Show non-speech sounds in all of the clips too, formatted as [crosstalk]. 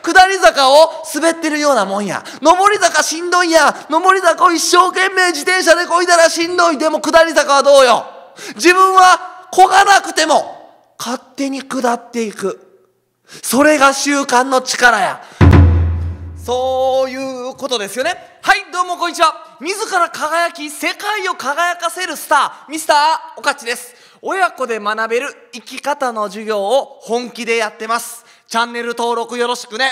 下り坂を滑ってるようなもんや。上り坂しんどいや。上り坂を一生懸命自転車でこいだらしんどい。でも下り坂はどうよ。自分はこがなくても勝手に下っていく。それが習慣の力や。そういうことですよね。はい、どうもこんにちは。自ら輝き、世界を輝かせるスター、ミスターおかちです。親子で学べる生き方の授業を本気でやってます。チャンネル登録よろしくね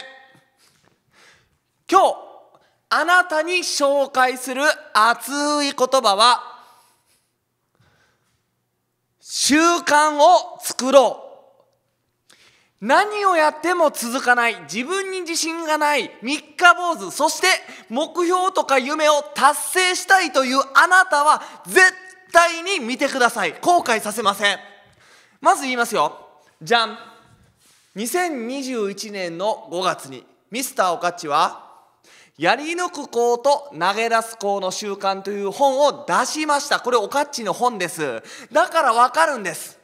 今日あなたに紹介する熱い言葉は習慣を作ろう何をやっても続かない自分に自信がない三日坊主そして目標とか夢を達成したいというあなたは絶対に見てください後悔させませんまず言いますよじゃん2021年の5月にミスター・オカッチは「やり抜く子と投げ出す子の習慣」という本を出しましたこれオカッチの本ですだからわかるんです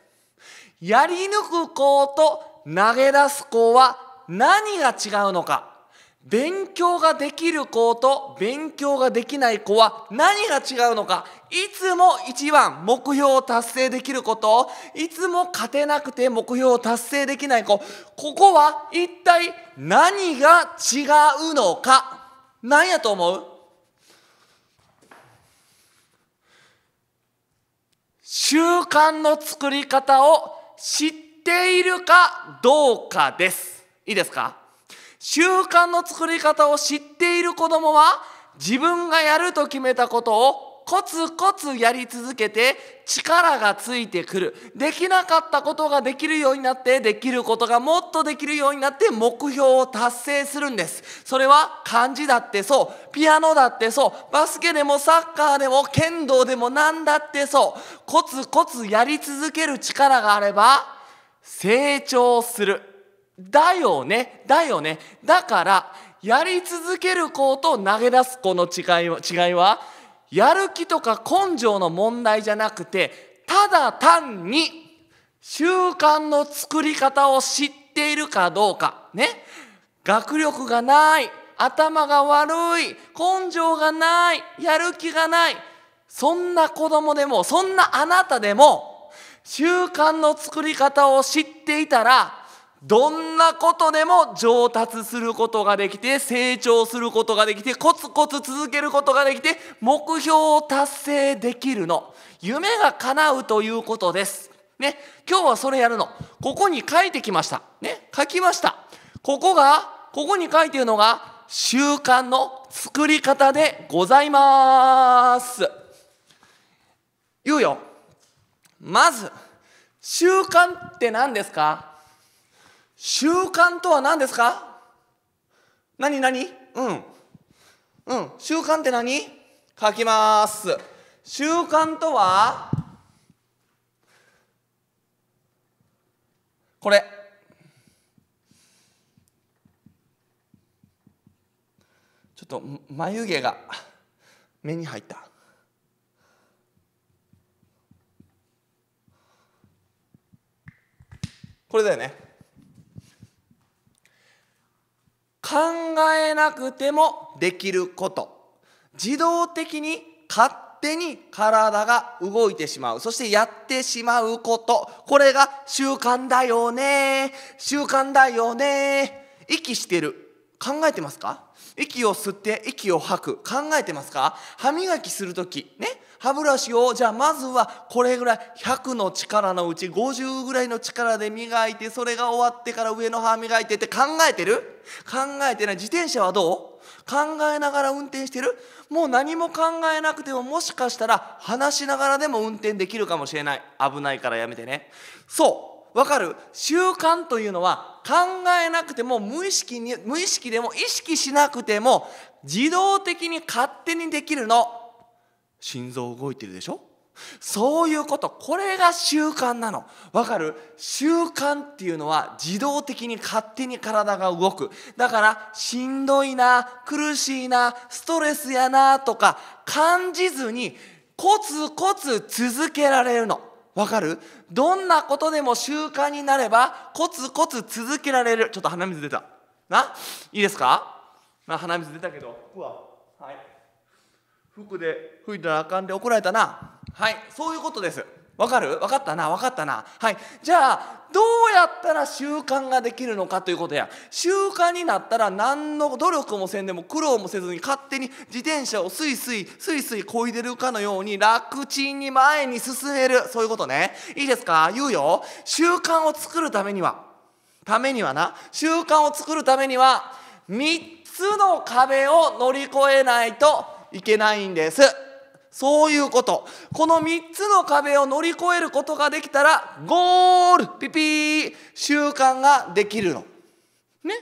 やり抜く子と投げ出す子は何が違うのか勉強ができる子と勉強ができない子は何が違うのかいつも一番目標を達成できる子といつも勝てなくて目標を達成できない子ここは一体何が違うのか何やと思う習慣の作り方を知っているかどうかですいいですか習慣の作り方を知っている子供は自分がやると決めたことをコツコツやり続けて力がついてくるできなかったことができるようになってできることがもっとできるようになって目標を達成するんですそれは漢字だってそうピアノだってそうバスケでもサッカーでも剣道でも何だってそうコツコツやり続ける力があれば成長するだよねだよねだからやり続ける子と投げ出す子の違い違いはやる気とか根性の問題じゃなくてただ単に習慣の作り方を知っているかどうかね学力がない頭が悪い根性がないやる気がないそんな子供でもそんなあなたでも習慣の作り方を知っていたらどんなことでも上達することができて成長することができてコツコツ続けることができて目標を達成できるの夢が叶うということですね今日はそれやるのここに書いてきましたね書きましたここがここに書いてるのが習慣の作り方でございます言うよまず習慣って何ですか習慣とは何ですか何何うん。うん。習慣って何書きます。習慣とは、これ。ちょっと眉毛が目に入った。これだよね。考えなくてもできること自動的に勝手に体が動いてしまうそしてやってしまうことこれが習慣だよね習慣だよね息してる考えてますか息を吸って息を吐く考えてますか歯磨きする時ね歯ブラシをじゃあまずはこれぐらい100の力のうち50ぐらいの力で磨いてそれが終わってから上の歯磨いてって考えてる考えてない自転車はどう考えながら運転してるもう何も考えなくてももしかしたら話しながらでも運転できるかもしれない危ないからやめてねそうわかる習慣というのは考えなくても無意識に無意識でも意識しなくても自動的に勝手にできるの心臓動いてるでしょそういうことこれが習慣なのわかる習慣っていうのは自動的に勝手に体が動くだからしんどいな苦しいなストレスやなとか感じずにコツコツ続けられるのわかるどんなことでも習慣になればコツコツ続けられるちょっと鼻水出たないいですか、まあ、鼻水出たけど服わはい服で吹いたらあかんで怒られたなはいそういうことですわかる分かったな分かったなはいじゃあどうやったら習慣ができるのかということや習慣になったら何の努力もせんでも苦労もせずに勝手に自転車をスイスイスイスイこいでるかのように楽ちんに前に進めるそういうことねいいですか言うよ習慣を作るためにはためにはな習慣を作るためには3つの壁を乗り越えないといけないんです。そういうことこの3つの壁を乗り越えることができたらゴールピピー習慣ができるの。ね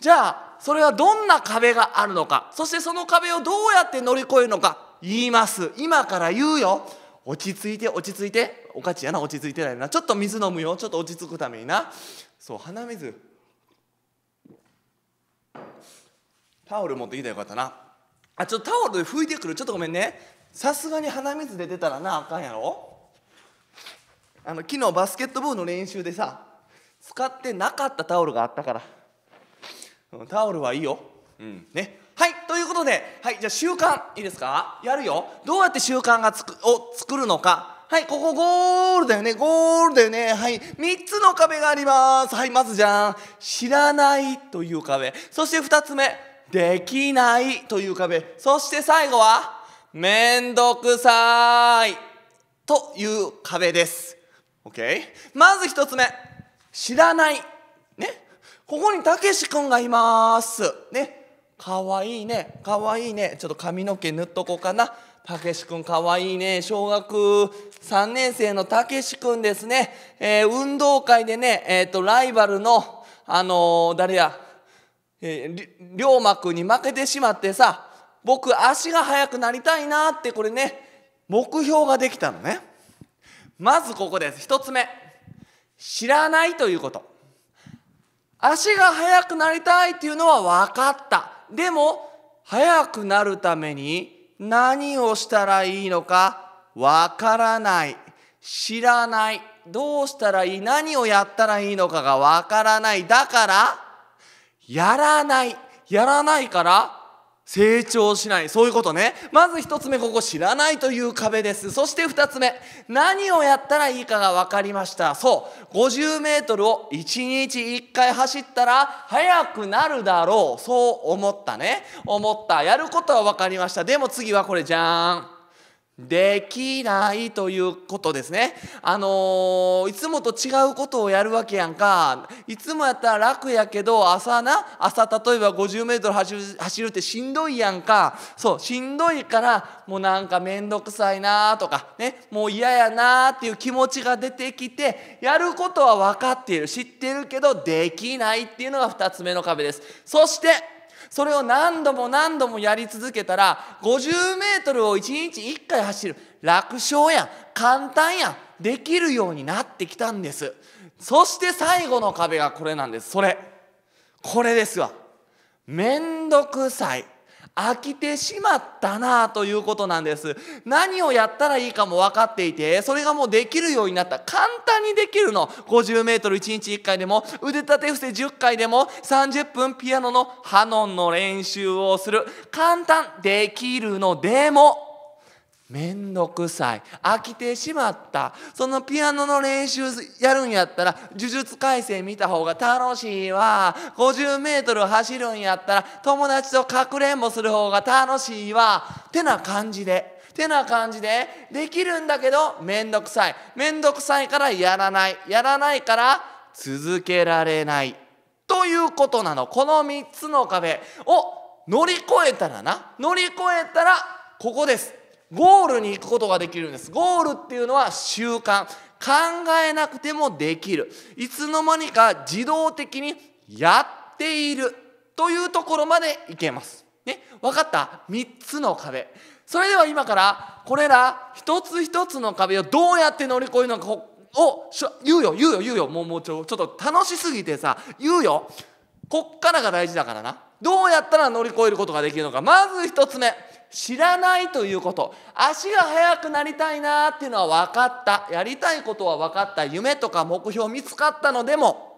じゃあそれはどんな壁があるのかそしてその壁をどうやって乗り越えるのか言います今から言うよ落ち着いて落ち着いておかちやな落ち着いてないなちょっと水飲むよちょっと落ち着くためになそう鼻水タオル持ってきたらよかったなあちょっとタオルで拭いてくるちょっとごめんねさすがに鼻水出てたらなあかんやろあの昨日バスケットボールの練習でさ使ってなかったタオルがあったからタオルはいいよ、うん、ねはいということで、はい、じゃあ習慣いいですかやるよどうやって習慣がつくを作るのかはいここゴールだよねゴールだよねはい3つの壁がありますはいまずじゃん知らないという壁そして2つ目できないという壁そして最後はめんどくさいという壁です。OK? まず一つ目、知らない。ね。ここにたけし君がいます。ね。かわいいね。かわいいね。ちょっと髪の毛塗っとこうかな。たけし君かわいいね。小学3年生のたけし君ですね。えー、運動会でね、えっ、ー、と、ライバルの、あのー、誰や、えー、りょうまくんに負けてしまってさ、僕足が速くなりたいなってこれね目標ができたのねまずここです一つ目知らないということ足が速くなりたいっていうのは分かったでも速くなるために何をしたらいいのか分からない知らないどうしたらいい何をやったらいいのかが分からないだからやらないやらないから成長しないそういうことねまず1つ目ここ知らないという壁ですそして2つ目何をやったらいいかが分かりましたそう5 0メートルを1日1回走ったら速くなるだろうそう思ったね思ったやることは分かりましたでも次はこれじゃーんできないということですね。あのー、いつもと違うことをやるわけやんか。いつもやったら楽やけど、朝な、朝例えば50メートル走るってしんどいやんか。そう、しんどいから、もうなんかめんどくさいなとか、ね、もう嫌やなっていう気持ちが出てきて、やることは分かっている、知ってるけど、できないっていうのが2つ目の壁です。そして、それを何度も何度もやり続けたら50メートルを1日1回走る楽勝や簡単やできるようになってきたんですそして最後の壁がこれなんですそれこれですわめんどくさい飽きてしまったなということなんです何をやったらいいかも分かっていてそれがもうできるようになった簡単にできるの5 0ル1日1回でも腕立て伏せ10回でも30分ピアノのハノンの練習をする簡単できるのでもめんどくさい飽きてしまったそのピアノの練習やるんやったら呪術廻戦見た方が楽しいわ5 0ル走るんやったら友達とかくれんぼする方が楽しいわってな感じでてな感じでできるんだけどめんどくさいめんどくさいからやらないやらないから続けられないということなのこの3つの壁を乗り越えたらな乗り越えたらここですゴールに行くことができるんですゴールっていうのは習慣考えなくてもできるいつの間にか自動的にやっているというところまでいけます。ね、分かった3つの壁それでは今からこれら一つ一つの壁をどうやって乗り越えるのかを言うよ言うよ言うよもうもうちょちょっと楽しすぎてさ言うよこっからが大事だからなどうやったら乗り越えることができるのかまず1つ目知らないということ足が速くなりたいなっていうのは分かったやりたいことは分かった夢とか目標見つかったのでも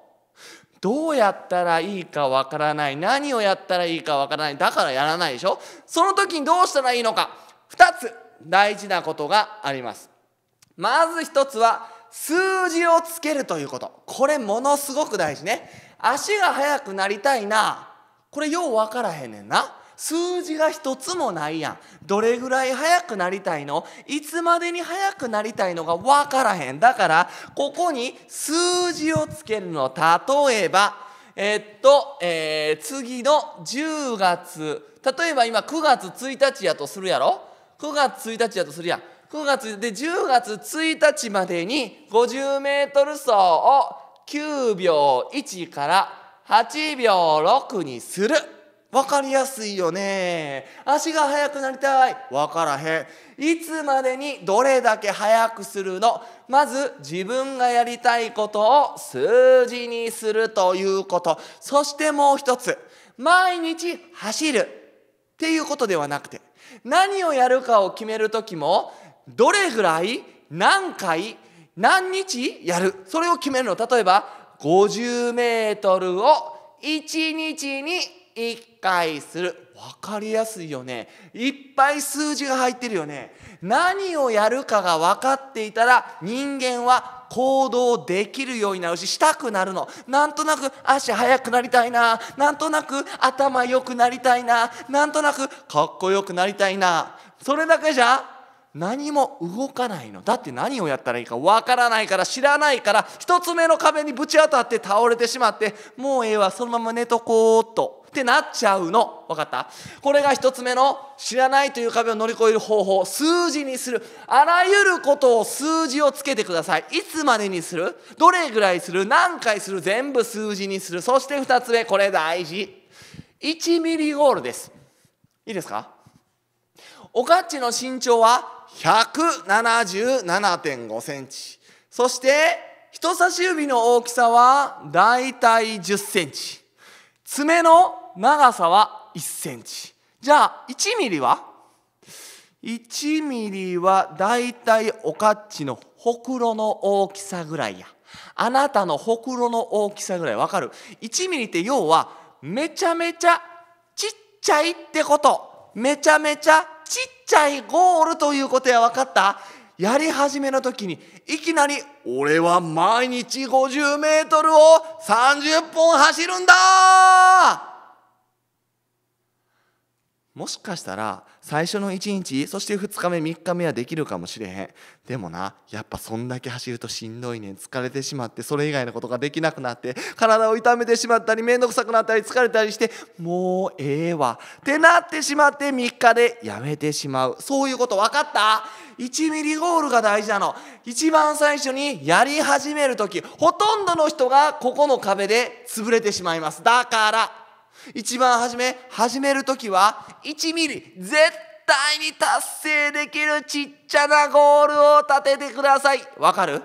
どうやったらいいか分からない何をやったらいいか分からないだからやらないでしょその時にどうしたらいいのか2つ大事なことがありますまず1つは数字をつけるということこれものすごく大事ね足が速くなりたいなこれよう分からへんねんな数字が一つもないやんどれぐらい速くなりたいのいつまでに速くなりたいのが分からへんだからここに数字をつけるの例えばえっと、えー、次の10月例えば今9月1日やとするやろ9月1日やとするやん9月で10月1日までに 50m 走を9秒1から8秒6にする。分かりやすいよね足が速くなりたい分からへんいつまでにどれだけ速くするのまず自分がやりたいことを数字にするということそしてもう一つ毎日走るっていうことではなくて何をやるかを決める時もどれぐらい何回何日やるそれを決めるの例えば50メートルを1日に1回するわかりやすいよねいっぱい数字が入ってるよね何をやるかが分かっていたら人間は行動できるようになるししたくなるのなんとなく足速くなりたいななんとなく頭良くなりたいななんとなくかっこよくなりたいなそれだけじゃ何も動かないのだって何をやったらいいかわからないから知らないから一つ目の壁にぶち当たって倒れてしまってもうええわそのまま寝とこうっとってなっちゃうの分かったこれが一つ目の知らないという壁を乗り越える方法数字にするあらゆることを数字をつけてくださいいつまでにするどれぐらいする何回する全部数字にするそして二つ目これ大事1ミリゴールですいいですかおかっちの身長は177.5センチ。そして人差し指の大きさはだいたい10センチ。爪の長さは1センチ。じゃあ1ミリは1ミリはだいたいおかっちのほくろの大きさぐらいや。あなたのほくろの大きさぐらいわかる ?1 ミリって要はめちゃめちゃちっちゃいってこと。めちゃめちゃちっちゃいゴールということや分かったやり始めの時にいきなり「俺は毎日 50m を30本走るんだ!」もしかしたら最初の1日そして2日目3日目はできるかもしれへんでもなやっぱそんだけ走るとしんどいねん疲れてしまってそれ以外のことができなくなって体を痛めてしまったり面倒くさくなったり疲れたりしてもうええわってなってしまって3日でやめてしまうそういうこと分かった1ミリゴールが大事なの一番最初にやり始める時ほとんどの人がここの壁で潰れてしまいますだから一番初め始める時は1ミリ絶対に達成できるちっちゃなゴールを立ててくださいわかる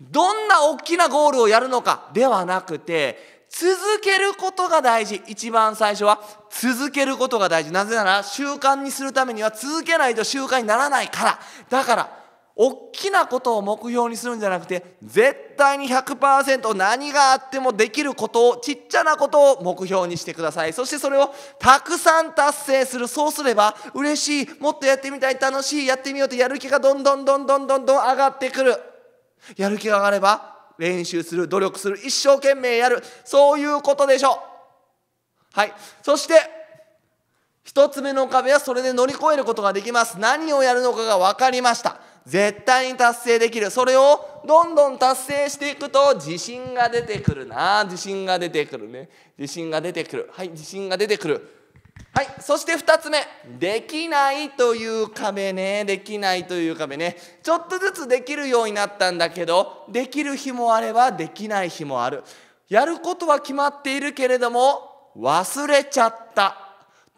どんな大きなゴールをやるのかではなくて続けることが大事一番最初は続けることが大事なぜなら習慣にするためには続けないと習慣にならないからだから大きなことを目標にするんじゃなくて絶対に100%何があってもできることをちっちゃなことを目標にしてくださいそしてそれをたくさん達成するそうすれば嬉しいもっとやってみたい楽しいやってみようとやる気がどんどんどんどんどんどん上がってくるやる気が上がれば練習する努力する一生懸命やるそういうことでしょうはいそして1つ目の壁はそれで乗り越えることができます何をやるのかが分かりました絶対に達成できるそれをどんどん達成していくと自信が出てくるな自信が出てくるね自信が出てくるはい自信が出てくるはいそして2つ目できないという壁ねできないという壁ねちょっとずつできるようになったんだけどできる日もあればできない日もあるやることは決まっているけれども忘れちゃった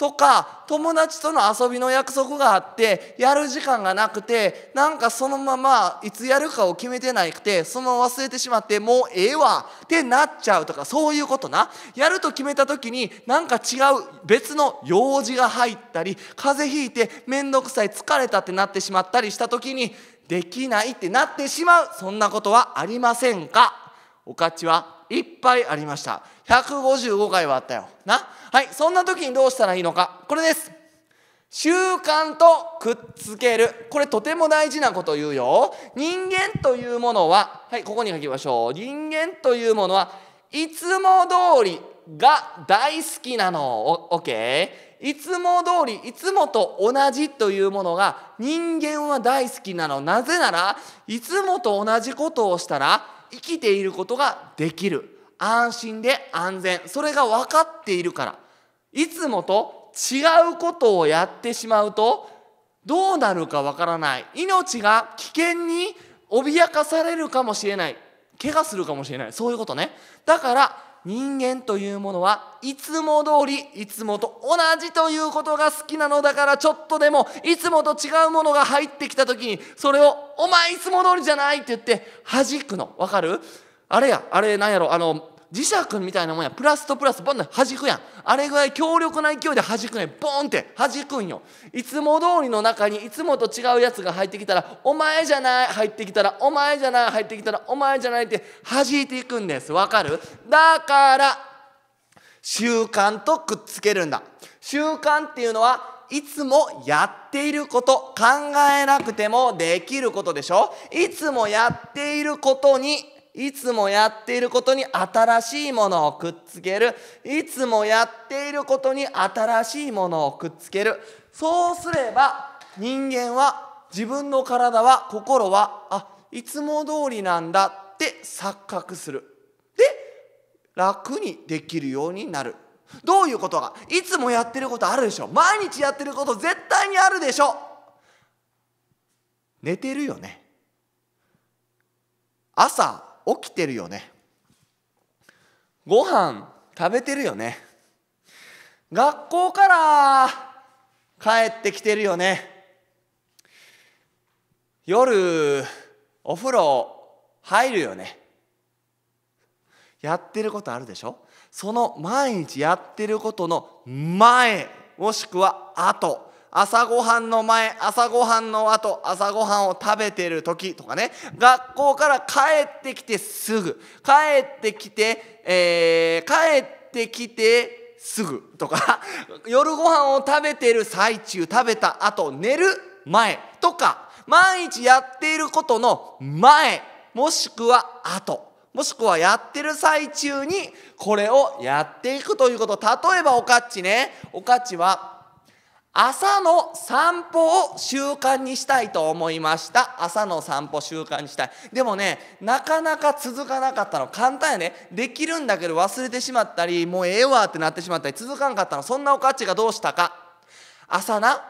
とか友達との遊びの約束があってやる時間がなくてなんかそのままいつやるかを決めてなくてそのまま忘れてしまってもうええわってなっちゃうとかそういうことなやると決めた時になんか違う別の用事が入ったり風邪ひいて面倒くさい疲れたってなってしまったりした時にできないってなってしまうそんなことはありませんかおかちはいっぱいありました155回はあったよなはいそんな時にどうしたらいいのかこれです習慣とくっつけるこれとても大事なこと言うよ人間というものははいここに書きましょう人間というものはいつも通りが大好きなの OK いつも通りいつもと同じというものが人間は大好きなのなぜならいつもと同じことをしたら生きていることができる安心で安全それが分かっているからいつもと違うことをやってしまうとどうなるか分からない命が危険に脅かされるかもしれない怪我するかもしれないそういうことねだから人間というものはいつも通りいつもと同じということが好きなのだからちょっとでもいつもと違うものが入ってきた時にそれを「お前いつも通りじゃない」って言って弾くのわかるあれやあれなんやろあの磁石みたいなもんやプラスとプラスボンて弾くやんあれぐらい強力な勢いで弾くねボーンって弾くんよいつも通りの中にいつもと違うやつが入ってきたらお前じゃない入ってきたらお前じゃない入ってきたらお前じゃないって弾いていくんですわかるだから習慣とくっつけるんだ習慣っていうのはいつもやっていること考えなくてもできることでしょいつもやっていることにいつもやっていることに新しいものをくっつけるいつもやっていることに新しいものをくっつけるそうすれば人間は自分の体は心はあいつも通りなんだって錯覚するで楽にできるようになるどういうことがいつもやってることあるでしょ毎日やってること絶対にあるでしょ寝てるよね朝起きてるよねご飯食べてるよね学校から帰ってきてるよね夜お風呂入るよねやってることあるでしょその毎日やってることの前もしくは後朝ごはんの前朝ごはんの後朝ごはんを食べてる時とかね学校から帰ってきてすぐ帰ってきて、えー、帰ってきてすぐとか [laughs] 夜ご飯を食べてる最中食べた後寝る前とか毎日やっていることの前もしくは後もしくはやってる最中にこれをやっていくということ例えばおかっちねおかっちは朝の散歩を習慣にしたいと思いました朝の散歩習慣にしたいでもねなかなか続かなかったの簡単やねできるんだけど忘れてしまったりもうええわってなってしまったり続かんかったのそんなおかちがどうしたか朝な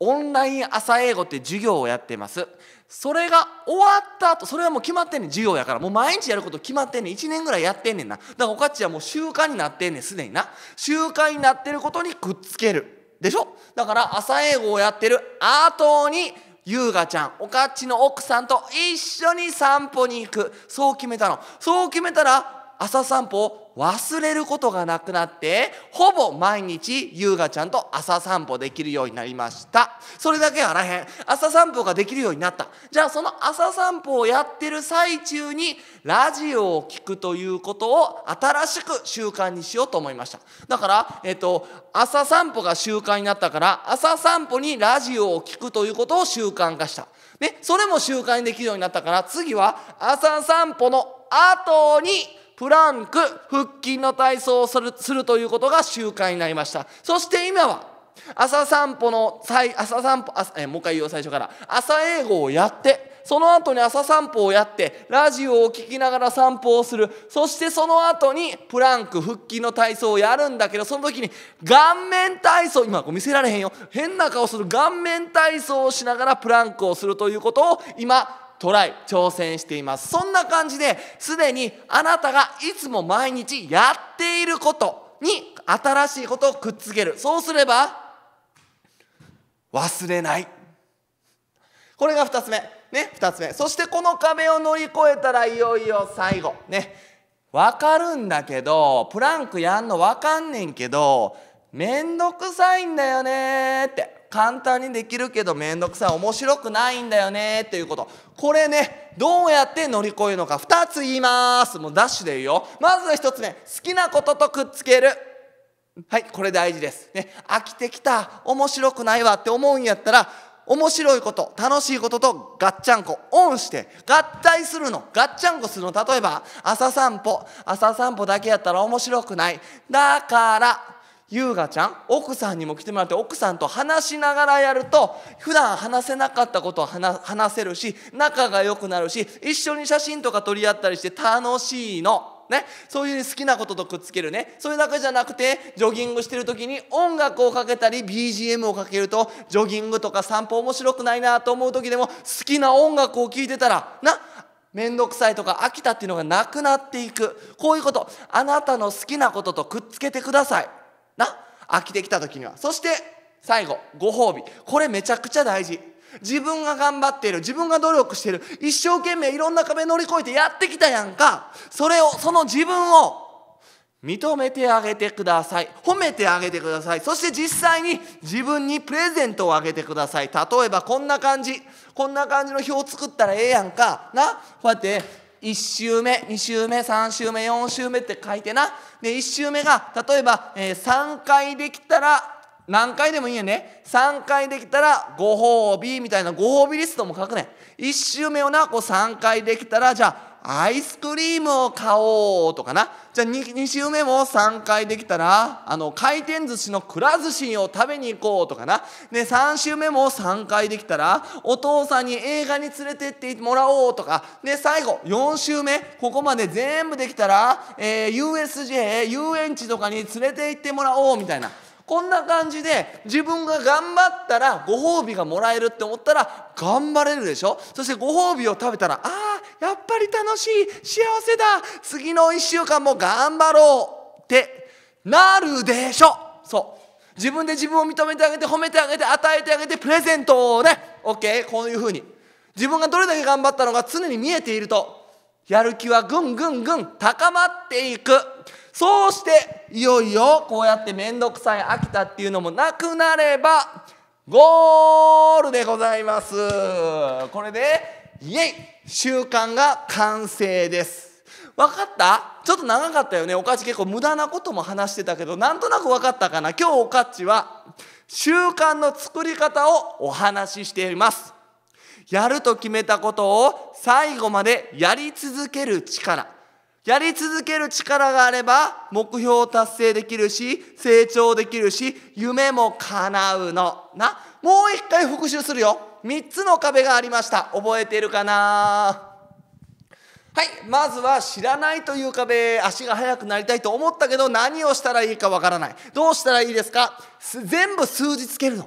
オンライン朝英語って授業をやってますそれが終わった後それはもう決まってんねん授業やからもう毎日やること決まってんねん1年ぐらいやってんねんなだからおかちはもう習慣になってんねんすでにな習慣になってることにくっつけるでしょだから朝英語をやってる後に優雅ちゃんおかっちの奥さんと一緒に散歩に行くそう決めたのそう決めたら朝散歩を忘れることがなくなってほぼ毎日優雅ちゃんと朝散歩できるようになりましたそれだけあらへん朝散歩ができるようになったじゃあその朝散歩をやってる最中にラジオを聞くということを新しく習慣にしようと思いましただからえっと朝散歩が習慣になったから朝散歩にラジオを聞くということを習慣化したね、それも習慣にできるようになったから次は朝散歩の後にフランク腹筋の体操をするするということが習慣になりましたそして今は朝散歩の朝散歩えもう一回言うう最初から朝英語をやってその後に朝散歩をやってラジオを聴きながら散歩をするそしてその後にプランク腹筋の体操をやるんだけどその時に顔面体操今見せられへんよ変な顔する顔面体操をしながらプランクをするということを今トライ挑戦していますそんな感じですでにあなたがいつも毎日やっていることに新しいことをくっつけるそうすれば忘れないこれが2つ目ね2つ目そしてこの壁を乗り越えたらいよいよ最後ねわかるんだけどプランクやんのわかんねんけどめんどくさいんだよねって簡単にできるけど面倒くさい面白くないんだよねっていうことこれねどうやって乗り越えるのか2つ言いますもうダッシュでいいよまず1つ目好きなこととくっつけるはいこれ大事です、ね、飽きてきた面白くないわって思うんやったら面白いこと楽しいこととガッチャンコオンして合体するのガッチャンコするの例えば朝散歩朝散歩だけやったら面白くないだから優雅ちゃん奥さんにも来てもらって奥さんと話しながらやると普段話せなかったことを話せるし仲が良くなるし一緒に写真とか撮り合ったりして楽しいの。ね、そういうに好きなこととくっつけるねそれだけじゃなくてジョギングしてる時に音楽をかけたり BGM をかけるとジョギングとか散歩面白くないなと思う時でも好きな音楽を聴いてたらな面倒くさいとか飽きたっていうのがなくなっていくこういうことあなたの好きなこととくっつけてください。な飽きてきた時にはそして最後ご褒美これめちゃくちゃ大事自分が頑張っている自分が努力している一生懸命いろんな壁乗り越えてやってきたやんかそれをその自分を認めてあげてください褒めてあげてくださいそして実際に自分にプレゼントをあげてください例えばこんな感じこんな感じの表を作ったらええやんかなこうやって1週目2週目3週目4週目って書いてなで1週目が例えば、えー、3回できたら何回でもいいよね3回できたらご褒美みたいなご褒美リストも書くねん1週目をなこう3回できたらじゃあアイスクリームを買おうとかなじゃあ 2, 2週目も3回できたらあの回転寿司のくら寿司を食べに行こうとかな、で、3週目も3回できたらお父さんに映画に連れてってもらおうとか、で、最後4週目ここまで全部できたら、えー、USJ 遊園地とかに連れて行ってもらおうみたいな。こんな感じで自分が頑張ったらご褒美がもらえるって思ったら頑張れるでしょそしてご褒美を食べたらああ、やっぱり楽しい幸せだ次の1週間も頑張ろうってなるでしょそう自分で自分を認めてあげて褒めてあげて与えてあげてプレゼントをね OK こういうふうに自分がどれだけ頑張ったのか常に見えているとやる気はぐんぐんぐん高まっていくそうしていよいよこうやって面倒くさい飽きたっていうのもなくなればゴールでございますこれでイェイ習慣が完成です分かったちょっと長かったよねおかち結構無駄なことも話してたけどなんとなく分かったかな今日おかちは習慣の作り方をお話ししていますやると決めたことを最後までやり続ける力やり続ける力があれば目標を達成できるし成長できるし夢も叶うのなもう一回復習するよ三つの壁がありました覚えてるかなはい。まずは知らないという壁、足が速くなりたいと思ったけど何をしたらいいかわからない。どうしたらいいですか全部数字つけるの。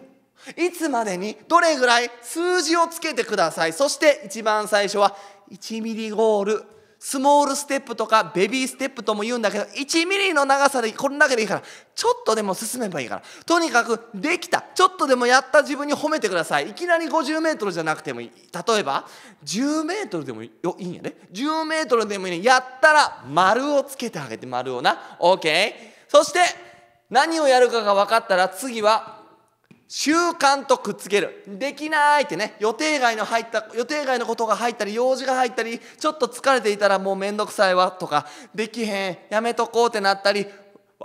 いつまでにどれぐらい数字をつけてください。そして一番最初は1ミリゴールスモールステップとかベビーステップとも言うんだけど1ミリの長さでこれだけでいいからちょっとでも進めばいいからとにかくできたちょっとでもやった自分に褒めてくださいいきなり5 0ルじゃなくてもいい例えば1 0ルでもいいいんやね1 0ルでもいいねやったら丸をつけてあげて丸をな OK そして何をやるかが分かったら次は習慣とくっつけるできないってね予定外の入った予定外のことが入ったり用事が入ったりちょっと疲れていたらもうめんどくさいわとかできへんやめとこうってなったり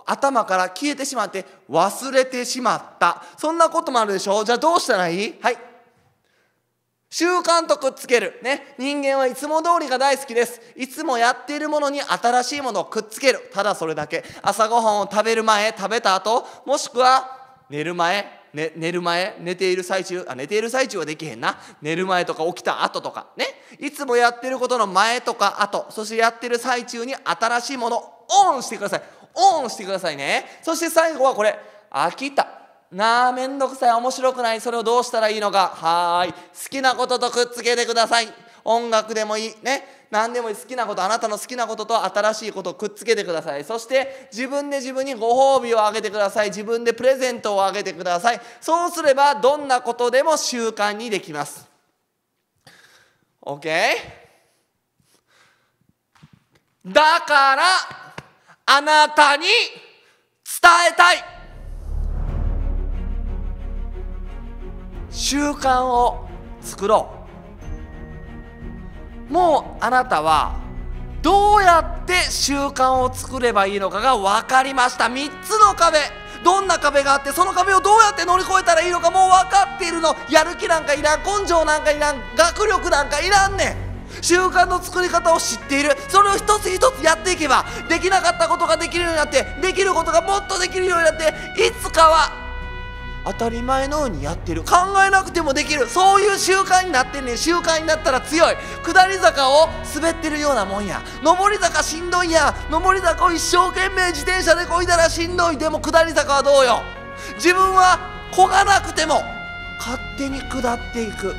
頭から消えてしまって忘れてしまったそんなこともあるでしょじゃあどうしたらいいはい習慣とくっつける。ね。人間はいつも通りが大好きです。いつもやっているものに新しいものをくっつける。ただそれだけ。朝ごはんを食べる前、食べた後、もしくは寝る前、ね、寝る前寝ている最中あ寝ている最中はできへんな寝る前とか起きた後とかねいつもやってることの前とか後そしてやってる最中に新しいものオンしてくださいオンしてくださいねそして最後はこれ飽きたなあめんどくさい面白くないそれをどうしたらいいのかはーい好きなこととくっつけてください音楽でもいいね何でもいい好きなことあなたの好きなことと新しいことをくっつけてくださいそして自分で自分にご褒美をあげてください自分でプレゼントをあげてくださいそうすればどんなことでも習慣にできます OK? だからあなたに伝えたい習慣を作ろうもうあなたはどうやって習慣を作ればいいのかが分かりました3つの壁どんな壁があってその壁をどうやって乗り越えたらいいのかもう分かっているのやる気なんかいらん根性なんかいらん学力なんかいらんねん習慣の作り方を知っているそれを一つ一つやっていけばできなかったことができるようになってできることがもっとできるようになっていつかは当たり前のようにやってる考えなくてもできるそういう習慣になってんねん習慣になったら強い下り坂を滑ってるようなもんや上り坂しんどいや上り坂を一生懸命自転車でこいだらしんどいでも下り坂はどうよ自分はこがなくても勝手に下っていく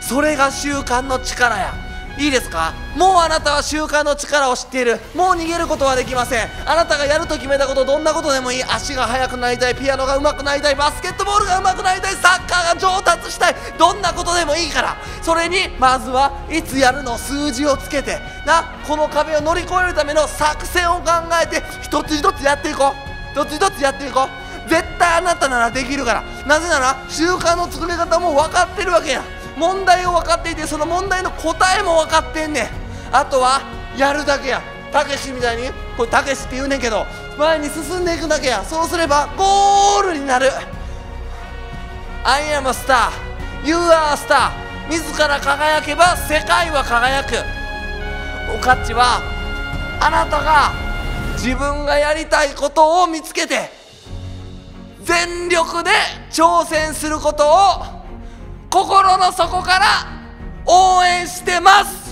それが習慣の力やいいですかもうあなたは習慣の力を知っているもう逃げることはできませんあなたがやると決めたことどんなことでもいい足が速くなりたいピアノが上手くなりたいバスケットボールが上手くなりたいサッカーが上達したいどんなことでもいいからそれにまずはいつやるの数字をつけてなこの壁を乗り越えるための作戦を考えて一つ一つやっていこう一つ一つやっていこう絶対あなたならできるからなぜなら習慣の作り方も分かってるわけや問題を分かっていてその問題の答えも分かってんねんあとはやるだけやたけしみたいにこれたけしって言うねんけど前に進んでいくだけやそうすればゴールになる I am a star You are a star 自ら輝けば世界は輝くおかっちはあなたが自分がやりたいことを見つけて全力で挑戦することを心の底から応援してます